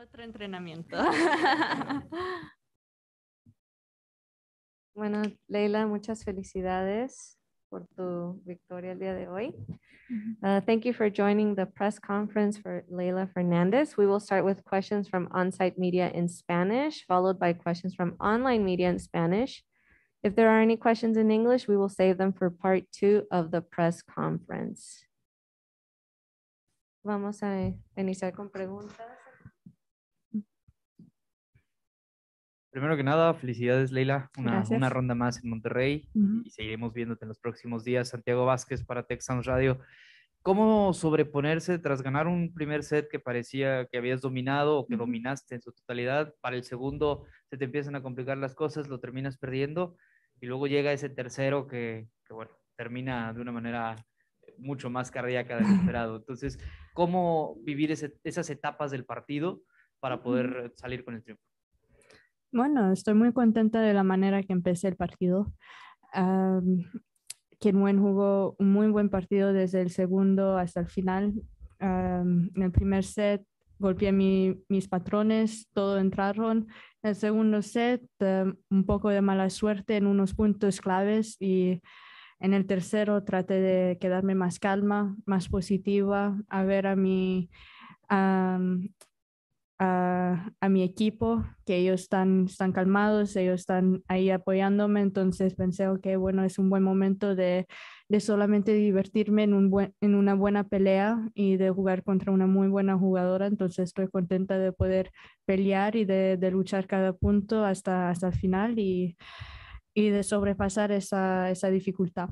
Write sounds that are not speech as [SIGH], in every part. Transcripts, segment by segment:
Otro entrenamiento. Bueno, Leila, muchas felicidades por tu victoria el día de hoy. Uh, thank you for joining the press conference for Leila Fernandez. We will start with questions from on-site media in Spanish, followed by questions from online media in Spanish. If there are any questions in English, we will save them for part two of the press conference. Vamos a iniciar con preguntas. Primero que nada, felicidades Leila, una, una ronda más en Monterrey y seguiremos viéndote en los próximos días. Santiago Vázquez para Texans Radio. ¿Cómo sobreponerse tras ganar un primer set que parecía que habías dominado o que dominaste en su totalidad? Para el segundo se te empiezan a complicar las cosas, lo terminas perdiendo y luego llega ese tercero que, termina de una manera mucho más cardíaca del [CLEARS THROAT] esperado. Entonces, ¿cómo vivir esas etapas del partido para poder salir con el triunfo? Bueno, estoy muy contenta de la manera que empecé el partido. Um, buen jugó un muy buen partido desde el segundo hasta el final. en el primer set golpeé a mis patrones, todo entraron. En el segundo set, un poco de mala suerte en unos puntos claves y en el tercero traté de quedarme más calma, más positiva, a ver a mi, a, a, mi equipo, que ellos están, están calmados, ellos están ahí apoyándome, entonces pensé, que bueno, es un buen momento de, de solamente divertirme en, un en una buena pelea y de jugar contra una muy buena jugadora, entonces estoy contenta de poder pelear y de, de luchar cada punto hasta, hasta el final y, y de sobrepasar esa, esa dificultad.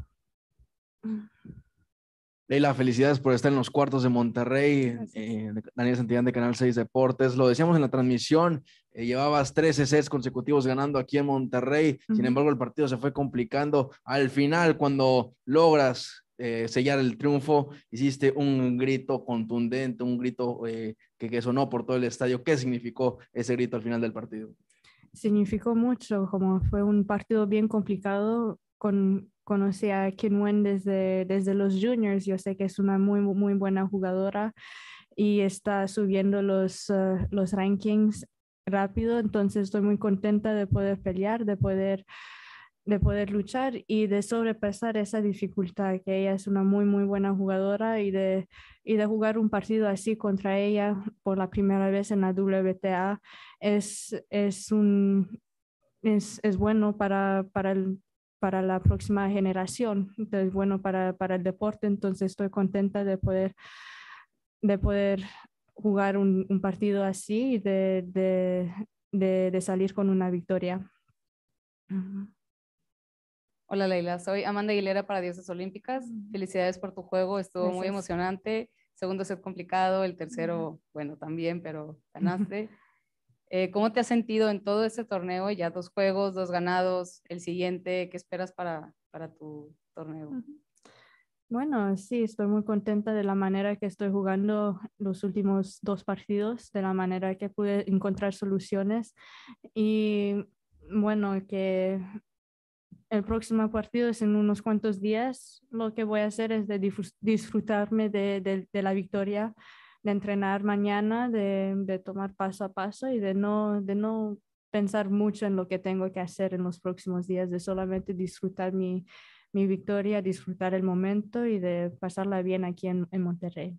Leila, felicidades por estar en los cuartos de Monterrey. Eh, Daniel Santillán de Canal 6 Deportes. Lo decíamos en la transmisión, eh, llevabas 13 sets consecutivos ganando aquí en Monterrey. Sin embargo, el partido se fue complicando. Al final, cuando logras eh, sellar el triunfo, hiciste un grito contundente, un grito que, que sonó por todo el estadio. ¿Qué significó ese grito al final del partido? Significó mucho, como fue un partido bien complicado, con, conocí a Kim Wen desde, desde los juniors. Yo sé que es una muy, muy buena jugadora y está subiendo los, eh, los rankings rápido. Entonces estoy muy contenta de poder pelear, de poder de poder luchar y de sobrepasar esa dificultad, que ella es una muy, muy buena jugadora y de, y de jugar un partido así contra ella por la primera vez en la WTA es, es, un, es, es bueno para, para, el, para la próxima generación. Entonces, bueno, para, para el deporte, entonces estoy contenta de poder, de poder jugar un, un partido así y de, de, de, salir con una victoria. Hola Leila, soy Amanda Aguilera para Dioses Olímpicas. Felicidades por tu juego, estuvo muy emocionante. Segundo set complicado, el tercero, bueno, también, pero ganaste. Eh, ¿Cómo te has sentido en todo este torneo? Ya dos juegos, dos ganados, el siguiente, ¿qué esperas para, para tu torneo? Bueno, sí, estoy muy contenta de la manera que estoy jugando los últimos dos partidos, de la manera que pude encontrar soluciones y bueno, que el próximo partido es en unos cuantos días. Lo que voy a hacer es de disfrutarme de, de la victoria de entrenar mañana, de, tomar paso a paso y de no, pensar mucho en lo que tengo que hacer en los próximos días, de solamente disfrutar mi, victoria, disfrutar el momento y de pasarla bien aquí en, en Monterrey.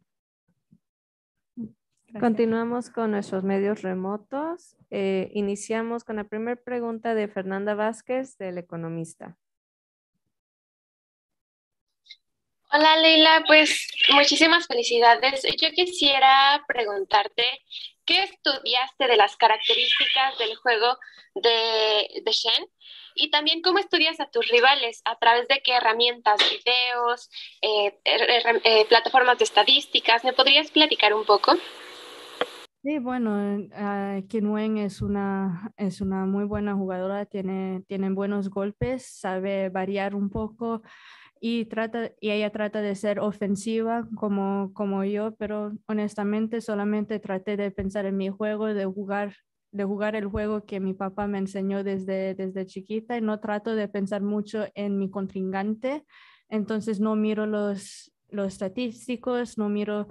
Continuamos con nuestros medios remotos. Eh, iniciamos con la primera pregunta de Fernanda Vázquez, del economista. Hola Leila, pues muchísimas felicidades. Yo quisiera preguntarte, ¿qué estudiaste de las características del juego de, Shen? Y también cómo estudias a tus rivales, a través de qué herramientas, videos, eh, eh, plataformas de estadísticas. ¿Me podrías platicar un poco? Sí, bueno, Wen eh, es una, es una muy buena jugadora, tiene, tiene buenos golpes, sabe variar un poco y, trata, y ella trata de ser ofensiva como, como yo, pero honestamente solamente traté de pensar en mi juego, de jugar, de jugar el juego que mi papá me enseñó desde, desde chiquita y no trato de pensar mucho en mi contrincante, entonces no miro los, los estadísticos, no miro,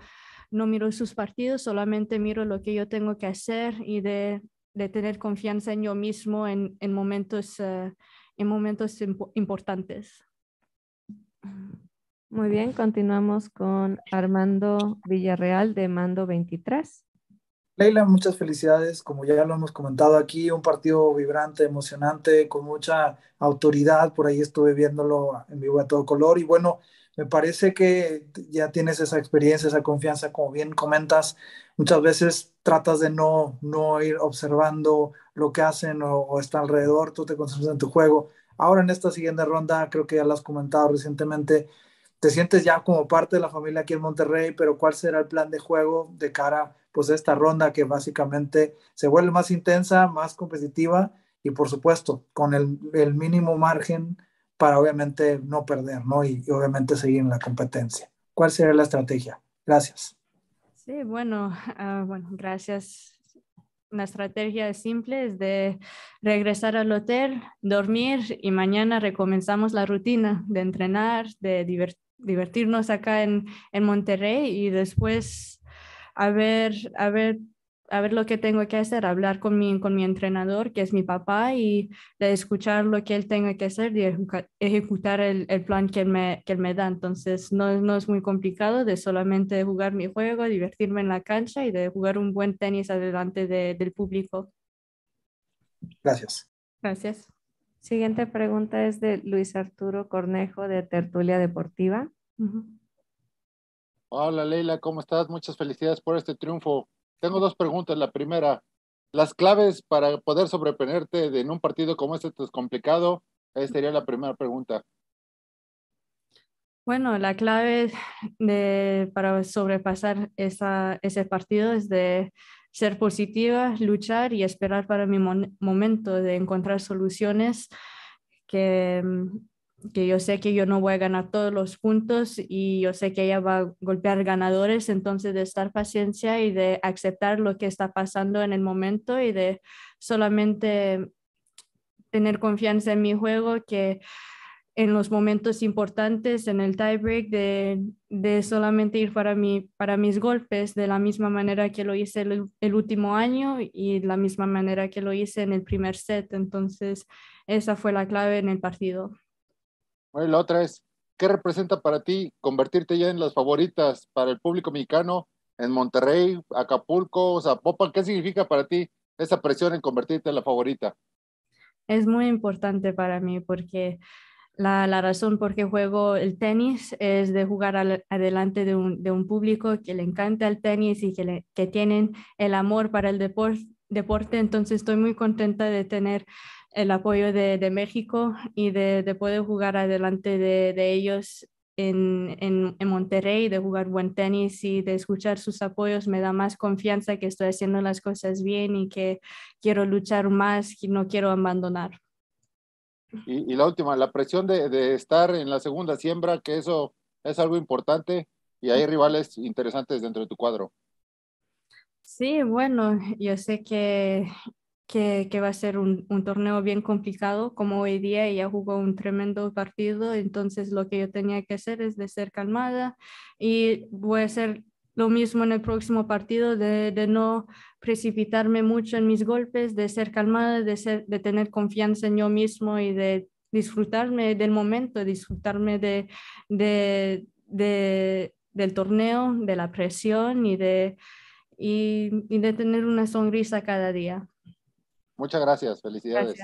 no miro sus partidos, solamente miro lo que yo tengo que hacer y de, de tener confianza en yo mismo en, en momentos, eh, en momentos importantes. Muy bien, continuamos con Armando Villarreal de Mando 23. Leila, muchas felicidades. Como ya lo hemos comentado aquí, un partido vibrante, emocionante, con mucha autoridad. Por ahí estuve viéndolo en vivo a todo color. Y bueno, me parece que ya tienes esa experiencia, esa confianza, como bien comentas. Muchas veces tratas de no, no ir observando lo que hacen o, o está alrededor, tú te concentras en tu juego. Ahora en esta siguiente ronda, creo que ya lo has comentado recientemente, te sientes ya como parte de la familia aquí en Monterrey, pero ¿cuál será el plan de juego de cara pues a esta ronda que básicamente se vuelve más intensa, más competitiva y por supuesto con el, mínimo margen para obviamente no perder, ¿no? Y, obviamente seguir en la competencia. ¿Cuál será la estrategia? Gracias. Sí, bueno, [LAUGHS] ah, bueno, gracias. La estrategia simple es de regresar al hotel, dormir y mañana recomenzamos la rutina de entrenar, de divertir divertirnos acá en, Monterrey y después a ver, ver a ver lo que tengo que hacer, hablar con mi, entrenador, que es mi papá, y de escuchar lo que él tenga que hacer y ejecutar el, plan que él, me, da. Entonces, no, es muy complicado de solamente jugar mi juego, divertirme en la cancha y de jugar un buen tenis adelante del público. Gracias. Gracias. Siguiente pregunta es de Luis Arturo Cornejo de Tertulia Deportiva. Hola Leila, ¿cómo estás? Muchas felicidades por este triunfo. Tengo dos preguntas. La primera, las claves para poder sobreponerte en un partido como este ¿Es complicado, esa sería la primera pregunta. Bueno, la clave de, para sobrepasar esa, ese partido es de ser positiva, luchar y esperar para mi momento de encontrar soluciones que, mm, que yo sé que yo no voy a ganar todos los puntos y yo sé que ella va a golpear ganadores, entonces de estar paciencia y de aceptar lo que está pasando en el momento y de solamente tener confianza en mi juego que en los momentos importantes, en el tiebreak, de, de, solamente ir para, mi, para mis golpes de la misma manera que lo hice el, el, último año y la misma manera que lo hice en el primer set. Entonces, esa fue la clave en el partido. Bueno, la otra es, ¿qué representa para ti convertirte ya en las favoritas para el público mexicano en Monterrey, Acapulco, Zapopan? ¿Qué significa para ti esa presión en convertirte en la favorita? Es muy importante para mí porque la, razón por qué juego el tenis es de jugar adelante de un, público que le encanta el tenis y que, tienen el amor para el deporte. Entonces estoy muy contenta de tener el apoyo de, México y de, poder jugar adelante de, ellos en, Monterrey, de jugar buen tenis y de escuchar sus apoyos me da más confianza que estoy haciendo las cosas bien y que quiero luchar más y no quiero abandonar. Y, la última, la presión de, estar en la segunda siembra, que eso es algo importante y hay rivales interesantes dentro de tu cuadro. Sí, bueno, yo sé que, que, va a ser un, torneo bien complicado, como hoy día ella jugó un tremendo partido, entonces lo que yo tenía que hacer es de ser calmada y voy a ser lo mismo en el próximo partido, de, no precipitarme mucho en mis golpes, de ser calmada, de, tener confianza en yo mismo y de disfrutarme del momento, disfrutarme de, de, de, del torneo, de la presión y de, y, de tener una sonrisa cada día. Muchas gracias, felicidades.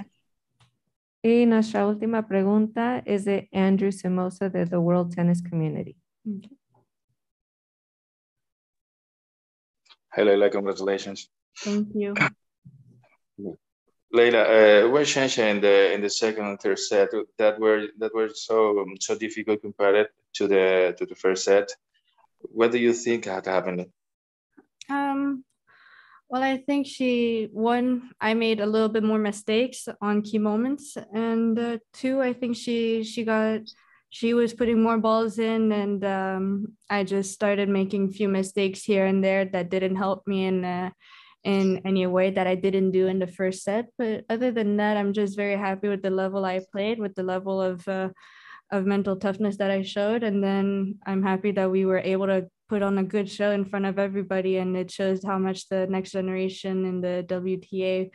Y nuestra última pregunta es de Andrew Simosa de The World Tennis Community. Hey, Leila, congratulations. Thank you. Leila, uh, what changed in the in the second and third set that were that were so um, so difficult compared to the to the first set? What do you think had happened? Um, well, I think she one, I made a little bit more mistakes on key moments, and uh, two, I think she she got she was putting more balls in and um, i just started making a few mistakes here and there that didn't help me in uh, in any way that i didn't do in the first set but other than that i'm just very happy with the level i played with the level of uh, of mental toughness that i showed and then i'm happy that we were able to put on a good show in front of everybody and it shows how much the next generation in the WTA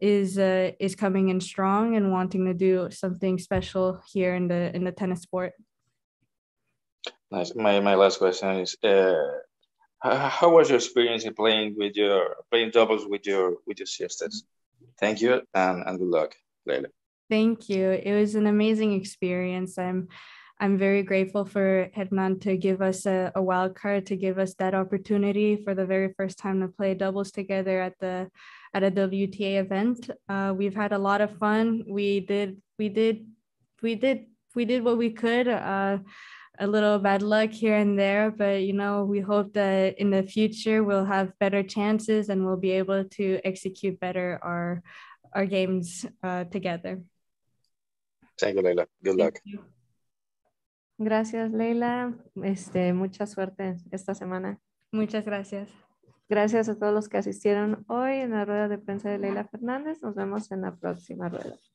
is uh, is coming in strong and wanting to do something special here in the in the tennis sport. Nice. My my last question is uh, how was your experience in playing with your playing doubles with your with your sisters? Thank you and, and good luck, Leila. Thank you. It was an amazing experience. I'm I'm very grateful for Hernan to give us a, a wild card to give us that opportunity for the very first time to play doubles together at the at a WTA event. Uh, we've had a lot of fun. We did we did we did we did what we could. Uh, a little bad luck here and there, but you know, we hope that in the future we'll have better chances and we'll be able to execute better our our games uh, together. Thank you, Leila. Good Thank luck. You. Gracias, Leila. Este, mucha suerte esta semana. Muchas gracias. Gracias a todos los que asistieron hoy en la rueda de prensa de Leila Fernández. Nos vemos en la próxima rueda.